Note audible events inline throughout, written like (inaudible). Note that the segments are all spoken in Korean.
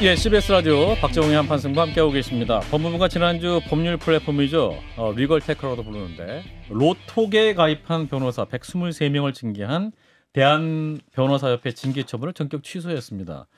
예, CBS 라디오 박정희 한판 승과 함께하고 계십니다. 법무부가 지난주 법률 플랫폼이죠. 어, 리걸 테크라고도 부르는데 로톡에 가입한 변호사 123명을 징계한 대한 변호사협회 징계 처분을 전격 취소했습니다.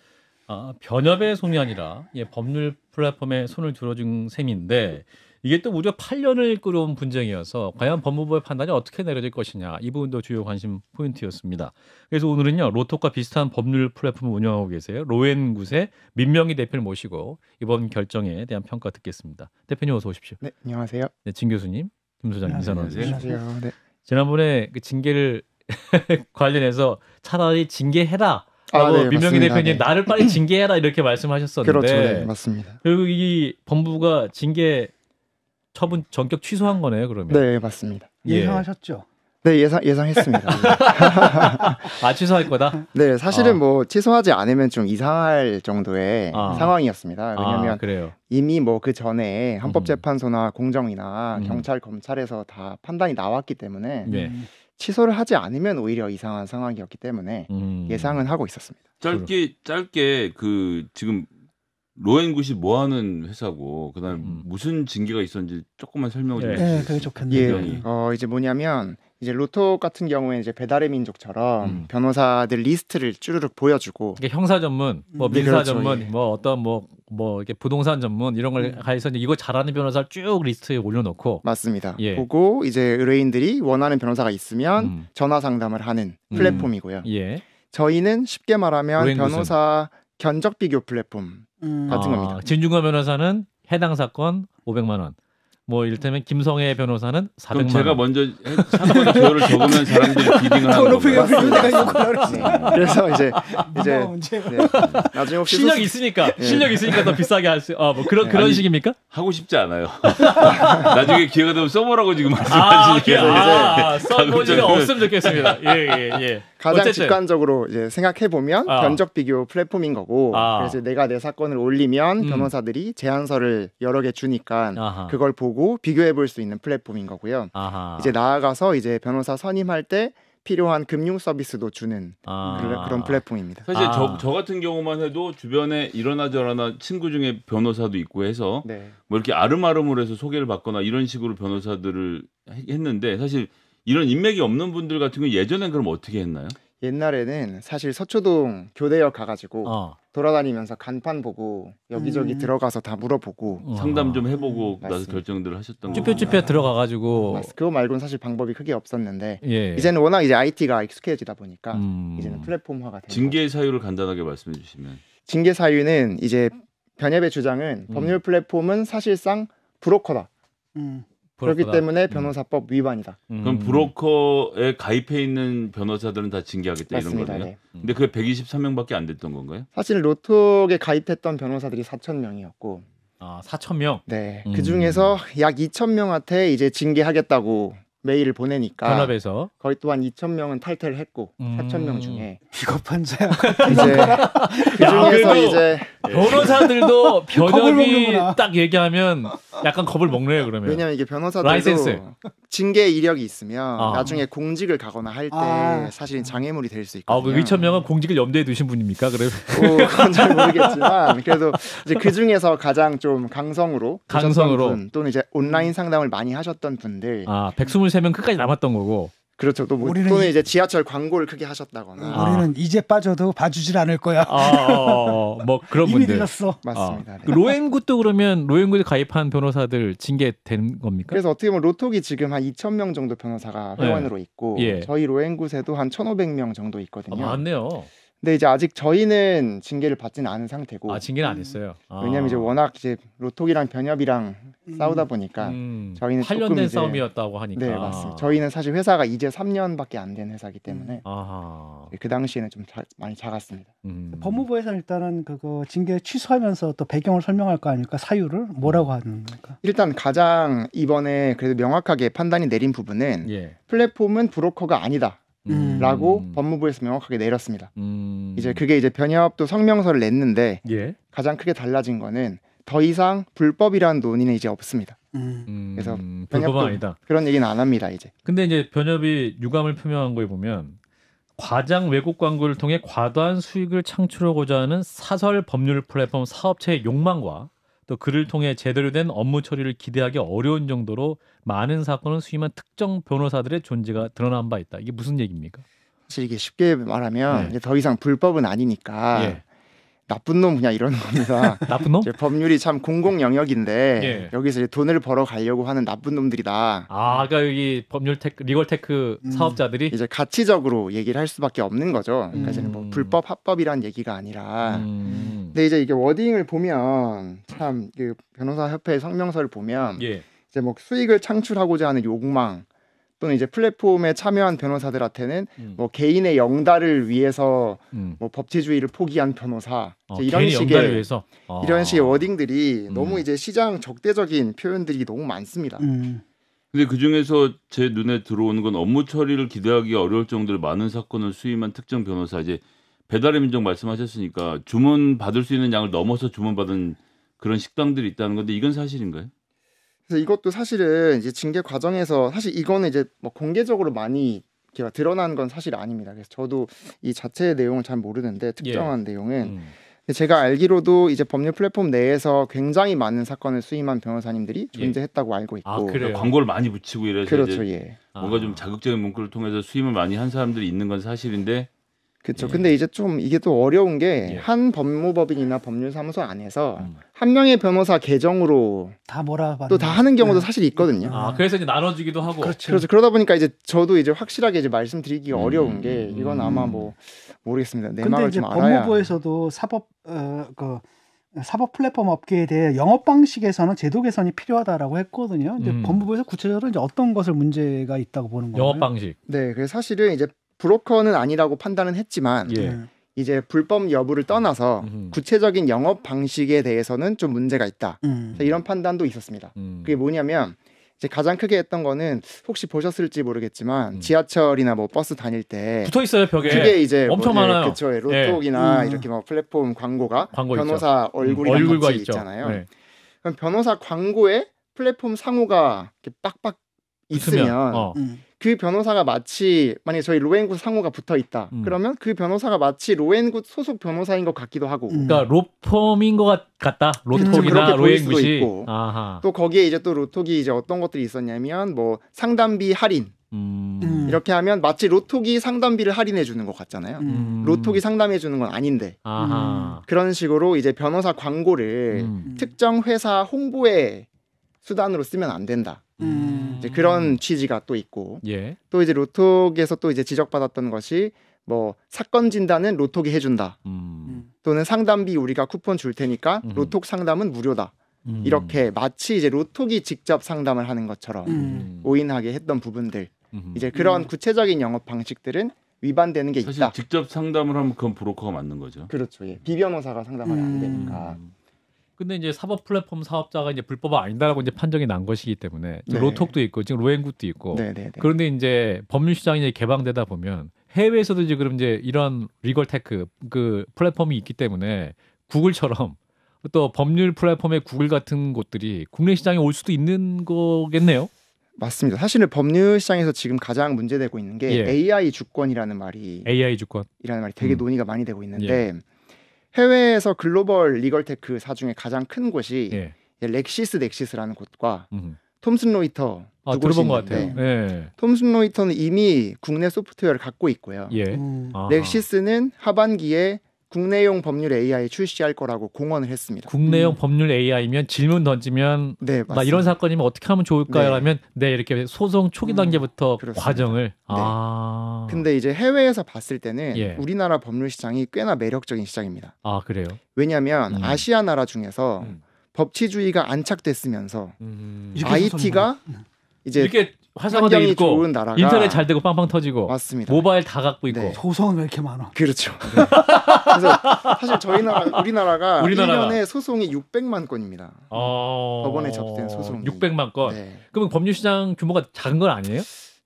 아, 변협의 손이 아니라 예, 법률 플랫폼의 손을 들어준 셈인데 이게 또 무려 8년을 끌어온 분쟁이어서 과연 법무부의 판단이 어떻게 내려질 것이냐 이 부분도 주요 관심 포인트였습니다. 그래서 오늘은요 로톡과 비슷한 법률 플랫폼을 운영하고 계세요 로엔 구세 민명희 대표를 모시고 이번 결정에 대한 평가 듣겠습니다. 대표님 어서 오십시오. 네 안녕하세요. 네, 진 교수님, 김 소장 네, 인사 나세요 안녕하세요. 네. 지난번에 그 징계를 (laughs) 관련해서 차라리 징계해라. 아, 네, 민명희 대표님 네. 나를 빨리 징계해라 이렇게 말씀하셨었는데 그렇죠, 네, 맞습니다. 그리고 이 법무부가 징계 처분 전격 취소한 거네요, 그러면. 네, 맞습니다. 예. 예상하셨죠? 네 예상 예상했습니다. 아 취소할 거다. (laughs) 네 사실은 아. 뭐 취소하지 않으면 좀 이상할 정도의 아. 상황이었습니다. 아, 왜냐면 아, 이미 뭐 그 전에 헌법재판소나 음. 공정이나 음. 경찰 검찰에서 다 판단이 나왔기 때문에 네. 취소를 하지 않으면 오히려 이상한 상황이었기 때문에 음. 예상은 하고 있었습니다. 짧게 짧게 그 지금 로엔굿이 뭐 하는 회사고 그다음에 음. 무슨 징계가 있었는지 조금만 설명을 좀 네. 해주세요. 네, 그게 좋겠네요. 예. 어, 이제 뭐냐면 이제 로또 같은 경우에 이제 배달의 민족처럼 음. 변호사들 리스트를 쭈르륵 보여주고 이게 형사 전문, 뭐 음. 민사 네, 그렇죠. 전문, 예. 뭐 어떤 뭐뭐 뭐 이렇게 부동산 전문 이런 걸 음. 가해서 이거 잘하는 변호사를 쭉 리스트에 올려놓고 맞습니다. 예. 보고 이제 의뢰인들이 원하는 변호사가 있으면 음. 전화 상담을 하는 음. 플랫폼이고요. 예. 저희는 쉽게 말하면 변호사 견적 비교 플랫폼 음. 같은 겁니다. 아, 진중권 변호사는 해당 사건 500만 원. 뭐 이를테면 김성애 변호사는 400만 그럼 제가 원. 먼저 사건 조회를 적으면 사람들이 (laughs) 비딩을 하는 네. 거예요. 그래서 이제 (laughs) 이제 네. 나중에 혹시 실력 있으니까 네. 실력 있으니까 더 비싸게 할 수. 아뭐 어, 그런 네. 그런 아니, 식입니까? 하고 싶지 않아요. (laughs) 나중에 기회가 되면 써보라고 지금 말씀하시니까. 아, 아, 써보지가 없으면 좋겠습니다. 예 예, 예. 가장 어쨌든. 직관적으로 이제 생각해 보면 아. 견적 비교 플랫폼인 거고 아. 그래서 내가 내 사건을 올리면 음. 변호사들이 제안서를 여러 개 주니까 아하. 그걸 보고 비교해 볼 수 있는 플랫폼인 거고요. 아하. 이제 나아가서 이제 변호사 선임할 때 필요한 금융 서비스도 주는 아. 그런 플랫폼입니다. 사실 아. 저, 저, 같은 경우만 해도 주변에 이러나 저러나 친구 중에 변호사도 있고 해서 네. 뭐 이렇게 아름아름을 해서 소개를 받거나 이런 식으로 변호사들을 했는데 사실 이런 인맥이 없는 분들 같은 경우 예전엔 그럼 어떻게 했나요? 옛날에는 사실 서초동 교대역 가가지고 어. 돌아다니면서 간판 보고 여기저기 음. 들어가서 다 물어보고 어. 상담 좀 해보고 음, 나서 결정들을 하셨던 거예요. 쭈뼛쭈뼛 들어가가지고 어, 맞습니다. 그거 말고는 사실 방법이 크게 없었는데 예. 이제는 워낙 이제 IT가 익숙해지다 보니까 음. 이제는 플랫폼화가 된 징계 사유를 간단하게 말씀해 주시면 징계 사유는 이제 변협의 주장은 법률 음. 플랫폼은 사실상 브로커다. 음. 그렇기 때문에 음. 변호사법 위반이다. 음. 그럼 브로커에 가입해 있는 변호사들은 다 징계하겠다 이런 맞습니다. 거네요. 네. 근데 그게 123명밖에 안 됐던 건가요? 사실 로톡에 가입했던 변호사들이 4 0 0 0 명이었고, 아4 0명 네, 음. 그 중에서 약2 0 0 0 명한테 이제 징계하겠다고 메일을 보내니까 변합에서 거의 또한 2 0 0 0 명은 탈퇴를 했고, 음. 4 0명 중에 비겁한 자야. 이제 그 중에서 그도 이제 변호사들도 변협이 딱 얘기하면 약간 겁을 먹네요 그러면. 왜냐면 이게 변호사들도 라이센스. 징계 이력이 있으면 아. 나중에 공직을 가거나 할때 아. 사실은 장애물이 될 수 있거든요. 아, 그 위천 명은 공직을 염두에 두신 분입니까? 그래. 오, 그건 잘 모르겠지만 그래도 이제 그 중에서 가장 좀 강성으로 강성으로 분, 또는 이제 온라인 상담을 많이 하셨던 분들. 아, 123명 끝까지 남았던 거고. 그렇죠. 또 뭐, 또는 이제 지하철 광고를 크게 하셨다거나. 아. 우리는 이제 빠져도 봐주질 않을 거야. 아, 어, 어, 어. 뭐 그런 분들. 이미 늦었어. 아. 맞습니다. 아. 그 네. 로엔굿도 그러면 로엔굿에 가입한 변호사들 징계된 겁니까? 그래서 어떻게 보면 로톡이 지금 한 2천 명 정도 변호사가 회원으로 네. 있고 예. 저희 로엔굿에도 한 1,500명 정도 있거든요. 아, 많네요. 근데 이제 아직 저희는 징계를 받지는 않은 상태고. 아 징계는 안 했어요. 아. 왜냐면 이제 아. 워낙 이제 로톡이랑 변협이랑 음. 싸우다 보니까 음. 저희는 관련된 싸움이었다고 하니까. 네 맞습니다. 저희는 사실 회사가 이제 3년밖에 안 된 회사기 이 때문에 음. 아그 당시에는 좀 자, 많이 작았습니다. 음. 법무부에서 는 일단은 그거 징계 취소하면서 또 배경을 설명할 거 아닙니까 사유를 뭐라고 하는 겁니까? 일단 가장 이번에 그래도 명확하게 판단이 내린 부분은 예. 플랫폼은 브로커가 아니다. 라고 음. 법무부에서 명확하게 내렸습니다. 음. 이제 그게 이제 변협도 성명서를 냈는데 예. 가장 크게 달라진 거는 더 이상 불법이라는 논의는 이제 없습니다. 음, 음. 그래서 변협도 아니다. 그런 얘기는 안 합니다 이제. 근데 이제 변협이 유감을 표명한 거에 보면 과장 외국 광고를 통해 과도한 수익을 창출하고자 하는 사설 법률 플랫폼 사업체의 욕망과 또 그를 통해 제대로 된 업무 처리를 기대하기 어려운 정도로 많은 사건을 수임한 특정 변호사들의 존재가 드러난 바 있다. 이게 무슨 얘기입니까? 사실 이게 쉽게 말하면 네. 더 이상 불법은 아니니까 예. 나쁜 놈 그냥 이런 겁니다. (laughs) 나쁜 놈? 법률이 참 공공 영역인데 예. 여기서 돈을 벌어 가려고 하는 나쁜 놈들이다. 아, 그러니까 여기 법률 테크, 리걸 테크 음. 사업자들이 이제 가치적으로 얘기를 할 수밖에 없는 거죠. 그러니까 뭐 음. 이제뭐 불법 합법이란 얘기가 아니라 음. 근데 이제 이게 워딩을 보면 참 그 변호사 협회 성명서를 보면 예. 이제 뭐 수익을 창출하고자 하는 욕망 또는 이제 플랫폼에 참여한 변호사들한테는 음. 뭐 개인의 영달을 위해서 음. 뭐 법치주의를 포기한 변호사 어, 이런 식의 아. 이런 식의 워딩들이 음. 너무 이제 시장 적대적인 표현들이 너무 많습니다. 음. 근데 그 중에서 제 눈에 들어오는 건 업무 처리를 기대하기 어려울 정도로 많은 사건을 수임한 특정 변호사 이제 배달의 민족 말씀하셨으니까 주문 받을 수 있는 양을 넘어서 주문 받은 그런 식당들이 있다는 건데 이건 사실인가요? 그래서 이것도 사실은 이제 징계 과정에서 사실 이거는 이제 뭐 공개적으로 많이 이렇게 드러난 건 사실 아닙니다. 그래서 저도 이 자체의 내용을 잘 모르는데 예. 특정한 예. 내용은 음. 제가 알기로도 이제 법률 플랫폼 내에서 굉장히 많은 사건을 수임한 변호사님들이 예. 존재했다고 예. 알고 아, 있고 아, 그래요? 광고를 많이 붙이고 이래서 그렇죠, 예. 뭔가 좀 아. 자극적인 문구를 통해서 수임을 많이 한 사람들이 있는 건 사실인데 그렇죠. 예. 근데 이제 좀 이게 또 어려운 게한 예. 법무법인이나 법률사무소 안에서 음. 한 명의 변호사 계정으로 다 몰아 또다 하는 경우도 네. 사실 있거든요. 아 그래서 이제 나눠주기도 하고. 그렇죠. 그렇죠. 그러다 보니까 이제 저도 이제 확실하게 이제 말씀드리기 음. 어려운 게 음, 이건 아마 음. 뭐 모르겠습니다. 내 근데 이제 법무부에서도 사법 어, 그 사법 플랫폼 업계에 대해 영업 방식에서는 제도 개선이 필요하다라고 했거든요. 근데 음. 법무부에서 구체적으로 이제 어떤 것을 문제가 있다고 보는 거예요? 영업 방식. 네, 그래서 사실은 이제 브로커는 아니라고 판단은 했지만 예. 이제 불법 여부를 떠나서 음흠. 구체적인 영업 방식에 대해서는 좀 문제가 있다. 음. 이런 판단도 있었습니다. 음. 그게 뭐냐면 이제 가장 크게 했던 거는 혹시 보셨을지 모르겠지만 음. 지하철이나 뭐 버스 다닐 때 붙어 있어요 벽에. 그게 이제 뭐 엄청 뭐, 많아요. 그쵸, 로톡이나 예. 예. 음. 이렇게 뭐 플랫폼 광고가 광고 변호사 음. 얼굴이랑 얼굴과 같이 있 있잖아요. 네. 그럼 변호사 광고에 플랫폼 상호가 이렇게 빡빡 있으면. 있으면 어. 음. 그 변호사가 마치 만약에 저희 로엔굿 상호가 붙어 있다. 음. 그러면 그 변호사가 마치 로엔굿 소속 변호사인 것 같기도 하고. 음. 그러니까 로펌인 것 같다. 로톡이나 로엔굿이. 또 거기에 이제 또 로톡이 이제 어떤 것들이 있었냐면 뭐 상담비 할인. 음. 음. 이렇게 하면 마치 로톡이 상담비를 할인해 주는 것 같잖아요. 음. 음. 로톡이 상담해 주는 건 아닌데 아하. 음. 그런 식으로 이제 변호사 광고를 음. 특정 회사 홍보의 수단으로 쓰면 안 된다. 음. 이제 그런 취지가 또 있고 예. 또 이제 로톡에서 또 이제 지적받았던 것이 뭐 사건 진단은 로톡이 해준다 음. 또는 상담비 우리가 쿠폰 줄 테니까 음. 로톡 상담은 무료다 음. 이렇게 마치 이제 로톡이 직접 상담을 하는 것처럼 음. 오인하게 했던 부분들 음. 이제 그런 구체적인 영업 방식들은 위반되는 게 사실 있다. 직접 상담을 하면 그건 브로커가 맞는 거죠. 그렇죠. 예. 비변호사가 상담을 안 되니까. 근데 이제 사법 플랫폼 사업자가 이제 불법 아니다라고 이제 판정이 난 것이기 때문에 네. 로톡도 있고 지금 로엔굿도 있고 네, 네, 네, 그런데 이제 법률 시장이 이제 개방되다 보면 해외에서도 이제 그럼 이제 이런 리걸 테크 그 플랫폼이 있기 때문에 구글처럼 (laughs) 또 법률 플랫폼의 구글 같은 곳들이 국내 시장에 올 수도 있는 거겠네요. 맞습니다. 사실은 법률 시장에서 지금 가장 문제되고 있는 게 예. AI 주권이라는 말이 AI 주권 이라는 말이 되게 음. 논의가 많이 되고 있는데 예. 해외에서 글로벌 리걸테크 사중에 가장 큰 곳이 예. 렉시스 넥시스라는 곳과 음. 톰슨 로이터 아, 들어본 것 같아요. 예. 톰슨 로이터는 이미 국내 소프트웨어를 갖고 있고요. 예. 음. 아. 넥시스는 하반기에 국내용 법률 AI 출시할 거라고 공언을 했습니다. 국내용 음. 법률 AI면 질문 던지면 네, 나 이런 사건이면 어떻게 하면 좋을까요라면 네. 네. 이렇게 소송 초기 음, 단계부터 음, 과정을 네. 아. 근데 이제 해외에서 봤을 때는 예. 우리나라 법률 시장이 꽤나 매력적인 시장입니다. 아, 그래요? 왜냐면 음. 아시아 나라 중에서 음. 법치주의가 안착됐으면서 IT가 음. 이제 이렇게 화사가 되 있고 인터넷 잘 되고 빵빵 터지고 맞습니다. 모바일 다 갖고 있고 네. 소송은 왜 이렇게 많아? 그렇죠. 네. (laughs) 그래서 사실 저희 나라 우리나라가 우리나라가. 1년에 소송이 600만 건입니다. 어... 법원에 접수된 소송 600만 건. 네. 그면 법률 시장 규모가 작은 건 아니에요?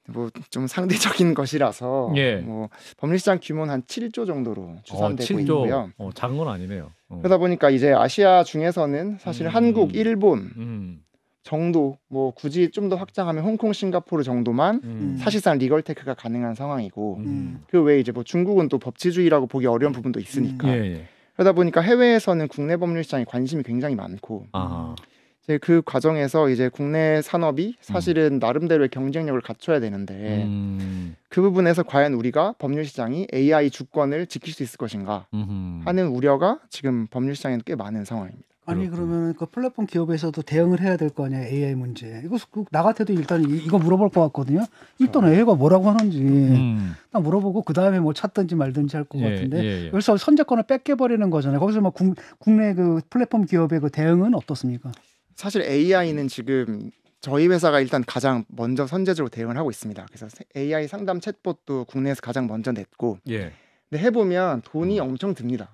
뭐 좀 상대적인 (laughs) 것이라서 예. 뭐 법률 시장 규모는 한 7조 정도로 어, 추산되고 어, 7조. 있고요. 어, 작은 건 아니네요. 어. 그러다 보니까 이제 아시아 중에서는 사실 음, 한국, 일본 음. 정도 뭐 굳이 좀 더 확장하면 홍콩, 싱가포르 정도만 음. 음. 사실상 리걸 테크가 가능한 상황이고 음. 그 외에 이제 뭐 중국은 또 법치주의라고 보기 어려운 음. 부분도 있으니까 음. 예, 예. 그러다 보니까 해외에서는 국내 법률 시장에 관심이 굉장히 많고 아. 이제 그 과정에서 이제 국내 산업이 사실은 음. 나름대로의 경쟁력을 갖춰야 되는데 음. 그 부분에서 과연 우리가 법률 시장이 AI 주권을 지킬 수 있을 것인가 음흠. 하는 우려가 지금 법률 시장에는 꽤 많은 상황입니다. 아니 그러면 그 플랫폼 기업에서도 대응을 해야 될 거 아니야 AI 문제. 이거 그 나 같아도 일단 이, 거 물어볼 것 같거든요. 일단 AI가 뭐라고 하는지 음. 딱 물어보고 그 다음에 뭐 찾든지 말든지 할것 예, 같은데 예, 예. 여기서 선제권을 뺏겨 버리는 거잖아요. 거기서 막 국, 국내 그 플랫폼 기업의 그 대응은 어떻습니까? 사실 AI는 지금 저희 회사가 일단 가장 먼저 선제적으로 대응을 하고 있습니다. 그래서 AI 상담 챗봇도 국내에서 가장 먼저 냈고, 예. 근데 해보면 돈이 음. 엄청 듭니다.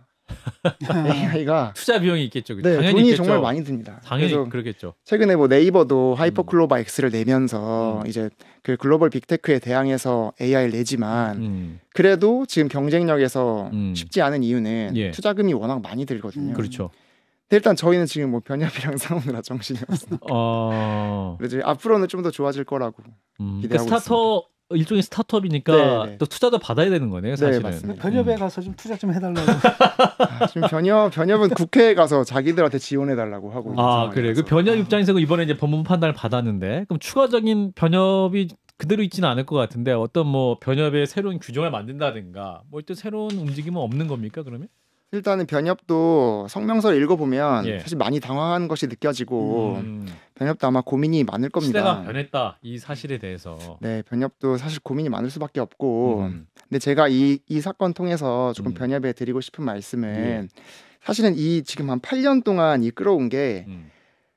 AI가 (laughs) 투자 비용이 있겠죠. 네, 당연히 돈이 있겠죠. 정말 많이 듭니다. 당연히 그렇겠죠. 최근에 뭐 네이버도 하이퍼클로바 음. X를 내면서 음. 이제 그 글로벌 빅테크에 대항해서 AI를 내지만 음. 그래도 지금 경쟁력에서 음. 쉽지 않은 이유는 예. 투자금이 워낙 많이 들거든요. 그렇죠. 일단 저희는 지금 뭐 변협이랑 싸우느라 (laughs) 정신이 없어 어... 그래서 앞으로는 좀 더 좋아질 거라고 음, 그 기대하고 그 스타터 있습니다. 일종의 스타트업이니까 네네. 네. 또 투자도 받아야 되는 거네요, 네, 사실은. 네, 맞습다 변협에 음. 가서 좀 투자 좀 해달라고. (laughs) 아, 지금 변협 변협은 국회에 가서 자기들한테 지원해달라고 하고. 아 그래. 그 변협 입장에서 이번에 이제 법무 부 판단을 받았는데 그럼 추가적인 변협이 그대로 있지는 않을 것 같은데 어떤 뭐 변협의 새로운 규정을 만든다든가 뭐또 새로운 움직임은 없는 겁니까 그러면? 일단은 변협도 성명서를 읽어보면 예. 사실 많이 당황한 것이 느껴지고 음. 변협도 아마 고민이 많을 겁니다. 시대가 변했다 이 사실에 대해서. 네, 변협도 사실 고민이 많을 수밖에 없고, 음. 근데 제가 이, 이 사건 통해서 조금 음. 변협에 드리고 싶은 말씀은 예. 사실은 이 지금 한 8년 동안 이 끌어온 게 음.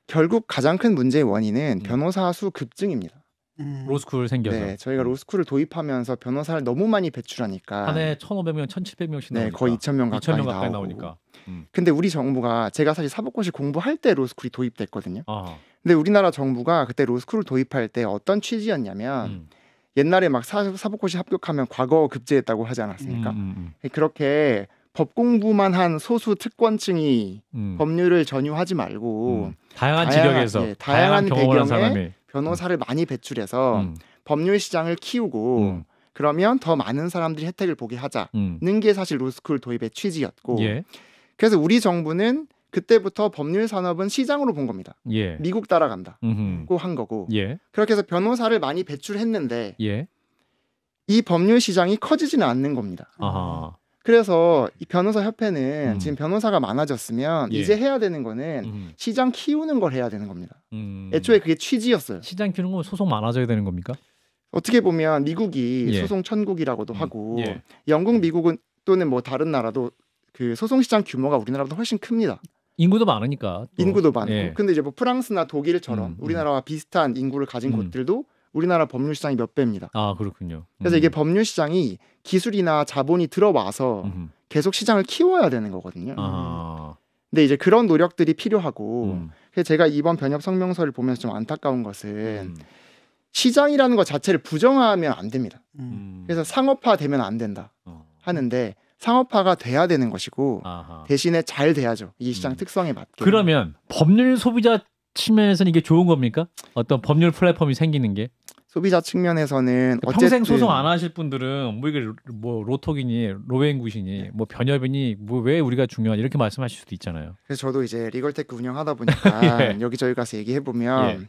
결국 가장 큰 문제의 원인은 음. 변호사 수 급증입니다. 음. 로스쿨 생겨서. 네, 저희가 음. 로스쿨을 도입하면서 변호사를 너무 많이 배출하니까 한해 1,500명, 1,700명씩 나오니까. 네, 거의 2,000명 가까이, 2,000명 가까이 나오니까. 음. 근데 우리 정부가 제가 사실 사법고시 공부할 때 로스쿨이 도입됐거든요. 아하. 근데 우리나라 정부가 그때 로스쿨을 도입할 때 어떤 취지였냐면 음. 옛날에 막 사, 사법고시 합격하면 과거 급제했다고 하지 않았습니까? 음, 음, 음. 네, 그렇게 법 공부만 한 소수 특권층이 법률을 전유하지 말고 다양한, 다양한 지역에서 예, 다양한, 다양한 배경의 사람이. 변호사를 많이 배출해서 음. 법률 시장을 키우고 음. 그러면 더 많은 사람들이 혜택을 보게 하자는 음. 게 사실 로스쿨 도입의 취지였고 예. 그래서 우리 정부는 그때부터 법률 산업은 시장으로 본 겁니다. 예. 미국 따라간다고 한 거고 예. 그렇게 해서 변호사를 많이 배출했는데 예. 이 법률 시장이 커지지는 않는 겁니다. 아하. 그래서 이 변호사 협회는 음. 지금 변호사가 많아졌으면 예. 이제 해야 되는 거는 음. 시장 키우는 걸 해야 되는 겁니다. 음. 애초에 그게 취지였어요. 시장 키우는 건 소송 많아져야 되는 겁니까? 어떻게 보면 미국이 예. 소송 천국이라고도 음. 하고 예. 영국, 미국은 또는 뭐 다른 나라도 그 소송 시장 규모가 우리나라보다 훨씬 큽니다. 인구도 많으니까 또. 인구도 많고 예. 근데 이제 뭐 프랑스나 독일처럼 음, 음. 우리나라와 비슷한 인구를 가진 곳들도 우리나라 법률 시장이 몇 배입니다. 아 그렇군요. 음. 그래서 이게 법률 시장이 기술이나 자본이 들어와서 음 계속 시장을 키워야 되는 거거든요. 아. 근데 이제 그런 노력들이 필요하고 음. 그래서 제가 이번 변협 성명서를 보면서 좀 안타까운 것은 음. 시장이라는 것 자체를 부정하면 안 됩니다. 음. 음. 그래서 상업화되면 안 된다 어. 하는데 상업화가 돼야 되는 것이고 아하. 대신에 잘 돼야죠. 이 시장 음. 특성에 맞게. 그러면 법률 소비자 측면에서는 이게 좋은 겁니까? 어떤 법률 플랫폼이 생기는 게? 소비자 측면에서는 그러니까 평생 소송 안 하실 분들은 뭐 이게 뭐 로톡이니 로웨인굿이니 네. 뭐 변협이니 뭐 왜 우리가 중요한 이렇게 말씀하실 수도 있잖아요. 그래서 저도 이제 리걸테크 운영하다 보니까 (laughs) 예. 여기저기 가서 얘기해 보면 예.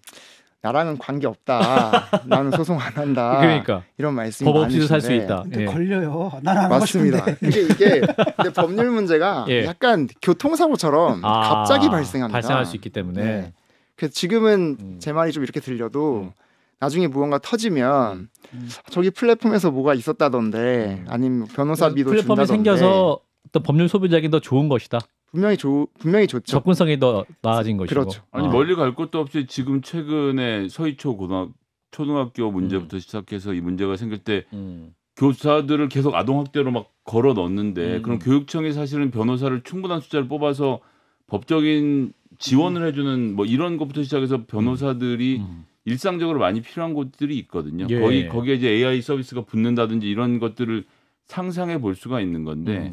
나랑은 관계 없다. (laughs) 나는 소송 안 한다. 그러니까 이런 말씀이 법 없이도 살 수 있다. 예. 걸려요. 나랑 맞습니다. 이게 이게 (laughs) 근데 법률 문제가 예. 약간 교통사고처럼 아, 갑자기 발생합니다. 발생할 수 있기 때문에. 네. 그래서 지금은 음. 제 말이 좀 이렇게 들려도 음. 나중에 무언가 터지면 음. 저기 플랫폼에서 뭐가 있었다던데 음. 아니면 변호사비도 플랫폼이 생겨서 또 법률 소비자에게 더 좋은 것이다. 분명히 좋 분명히 좋죠. 접근성이 더 나아진 것이고. 그렇죠. 아니 아. 멀리 갈 것도 없이 지금 최근에 서희초 고등 초등학교 문제부터 음. 시작해서 이 문제가 생길 때 음. 교사들을 계속 아동학대로 막 걸어 넣는데 음. 그럼 교육청이 사실은 변호사를 충분한 숫자를 뽑아서 법적인 지원을 해주는 뭐 이런 것부터 시작해서 변호사들이 음. 일상적으로 많이 필요한 곳들이 있거든요. 예. 거의 거기에 이제 AI 서비스가 붙는다든지 이런 것들을 상상해 볼 수가 있는 건데 음.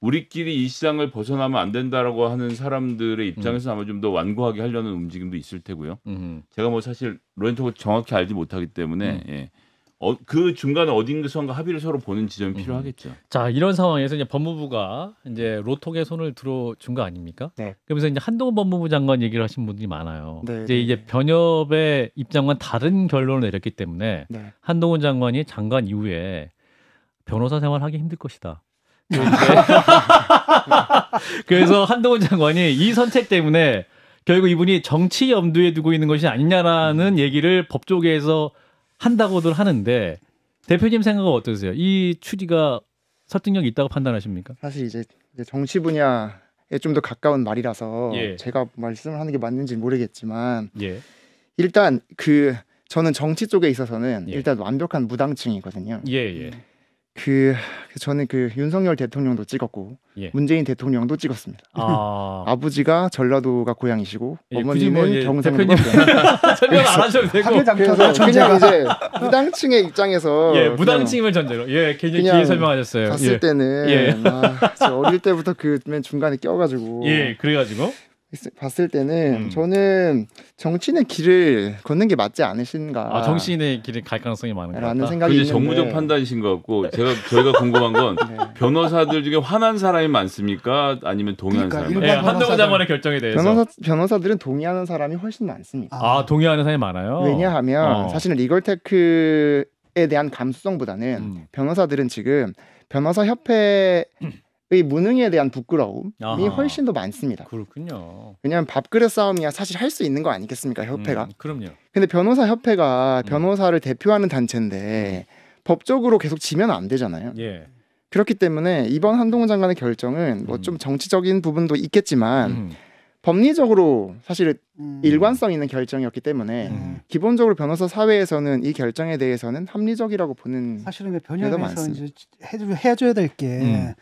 우리끼리 이 시장을 벗어나면 안 된다라고 하는 사람들의 입장에서 음. 아마 좀 더 완고하게 하려는 움직임도 있을 테고요. 음. 제가 뭐 사실 로렌토 정확히 알지 못하기 때문에 음. 예. 어, 그 중간에 어딘가선가 합의를 서로 보는 지점이 음. 필요하겠죠. 음. 자 이런 상황에서 이제 법무부가 이제 로톡에 손을 들어준 거 아닙니까? 네. 그러면서 이제 한동훈 법무부 장관 얘기를 하신 분들이 많아요. 네, 이제 네. 이제 네. 변협의 입장과 다른 결론을 내렸기 때문에 네. 한동훈 장관이 장관 이후에 변호사 생활하기 힘들 것이다. (laughs) (laughs) 그래서 한동훈 장관이 이 선택 때문에 결국 이분이 정치 염두에 두고 있는 것이 아니냐라는 얘기를 법조계에서 한다고들 하는데 대표님 생각은 어떠세요? 이 추리가 설득력 이 있다고 판단하십니까? 사실 이제 정치 분야에 좀 더 가까운 말이라서 예. 제가 말씀을 하는 게 맞는지 모르겠지만 예. 일단 그 저는 정치 쪽에 있어서는 예. 일단 완벽한 무당층이거든요. 예 예. 그, 그 저는 그 윤석열 대통령도 찍었고 예. 문재인 대통령도 찍었습니다. 아... (laughs) 아버지가 전라도가 고향이시고 예, 어머니는 경상도. 설명 안 하셔도 되고. 그래서 그냥 이제 (laughs) 무당층의 입장에서 예, 무당층을 전제로 예, 굉장히 길게 설명하셨어요. 봤을 예. 때는 예. 아, 어릴 때부터 그 맨 중간에 껴가지고 예, 그래가지고 봤을 때는 음. 저는 정치인의 길을 걷는 게 맞지 않으신가. 아, 정치인의 길을 갈 가능성이 많은 라는 생각이 그게 정무적 판단이신 것 같고 제가 저희가 궁금한 건 (laughs) 네. 변호사들 중에 화난 사람이 많습니까? 아니면 동의하 그러니까 사람이? 네, 한동훈 장관의 결정에 대해서 변호사 변호사들은 동의하는 사람이 훨씬 많습니다. 아 동의하는 사람이 많아요? 왜냐하면 어. 사실은 리걸테크에 대한 감수성보다는 음. 변호사들은 지금 변호사 협회 음. (laughs) 이 무능에 대한 부끄러움이 아하. 훨씬 더 많습니다. 그렇군요. 왜냐하면 밥그릇 싸움이야 사실 할 수 있는 거 아니겠습니까 음, 협회가? 음, 그럼요. 근데 변호사 협회가 음. 변호사를 음. 대표하는 단체인데 음. 법적으로 계속 지면 안 되잖아요. 예. 그렇기 때문에 이번 한동훈 장관의 결정은 뭐좀 음. 정치적인 부분도 있겠지만 법리적으로 사실 일관성 있는 결정이었기 때문에 기본적으로 변호사 사회에서는 이 결정에 대해서는 합리적이라고 보는 사실은 그 변협에서 이제 해줘야 될게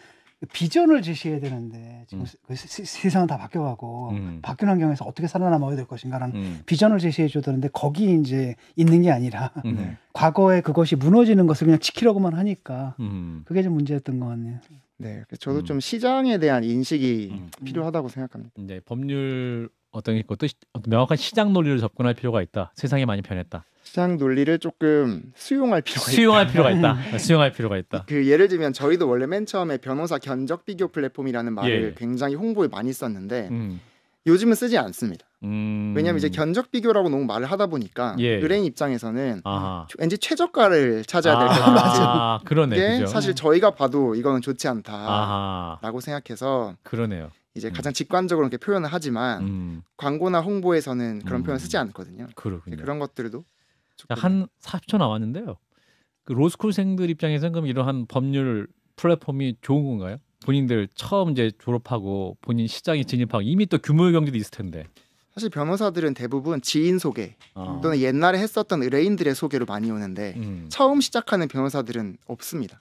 비전을 제시해야 되는데 지금 음. 시, 그 세상은 다 바뀌어가고 음. 바뀐 환경에서 어떻게 살아남아야 될 것인가라는 음. 비전을 제시해 주더는데 거기 이제 있는 게 아니라 음. 네. (laughs) 과거에 그것이 무너지는 것을 그냥 지키려고만 하니까 음. 그게 좀 문제였던 것 같네요. 네, 저도 음. 좀 시장에 대한 인식이 필요하다고 생각합니다. 이제 법률 어떤 것도 명확한 시장 논리를 접근할 필요가 있다. 세상이 많이 변했다. 시장 논리를 조금 수용할 필요가 수용할 있다. 필요가 있다. (laughs) 아, 수용할 필요가 있다. 그 예를 들면 저희도 원래 맨 처음에 변호사 견적 비교 플랫폼이라는 말을 예. 굉장히 홍보에 많이 썼는데 음. 요즘은 쓰지 않습니다. 음... 왜냐하면 이제 견적 비교라고 너무 말을 하다 보니까 예. 의뢰인 입장에서는 왠지 최저가를 찾아야 될것 같은 아, 그러네, 게 그죠? 사실 저희가 봐도 이거는 좋지 않다라고 아하. 생각해서 그러네요. 이제 음. 가장 직관적으로 이렇게 표현을 하지만 음. 광고나 홍보에서는 그런 음. 표현 을 쓰지 않거든요. 그렇군요. 그런 것들도 한 40초 나왔는데요. 그 로스쿨생들 입장에서는 그럼 이러한 법률 플랫폼이 좋은 건가요? 본인들 처음 이제 졸업하고 본인 시장에 진입하고 이미 또 규모 경제도 있을 텐데. 사실 변호사들은 대부분 지인 소개 아. 또는 옛날에 했었던 의뢰인들의 소개로 많이 오는데 음. 처음 시작하는 변호사들은 없습니다.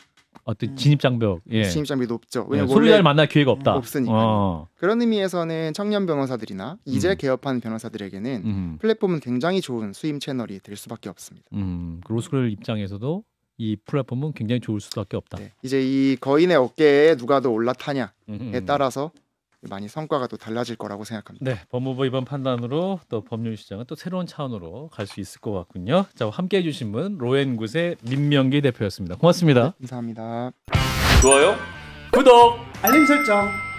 어떤 음. 진입장벽, 예. 진입장벽이 높죠. 예, 왜냐면 예, 소리자를 만날 기회가 없다. 없으니까. 어. 그런 의미에서는 청년 변호사들이나 이제 음. 개업한 변호사들에게는 음. 플랫폼은 굉장히 좋은 수임 채널이 될 수밖에 없습니다. 음, 로스쿨 입장에서도 이 플랫폼은 굉장히 좋을 수밖에 없다. 네. 이제 이 거인의 어깨에 누가 더 올라타냐에 음. 따라서 많이 성과가 또 달라질 거라고 생각합니다. 네, 법무부 이번 판단으로 또 법률 시장은 또 새로운 차원으로 갈 수 있을 것 같군요. 자, 함께 해주신 분 로엔굿의 민명기 대표였습니다. 고맙습니다. 네, 감사합니다. 좋아요, 구독, 알림 설정.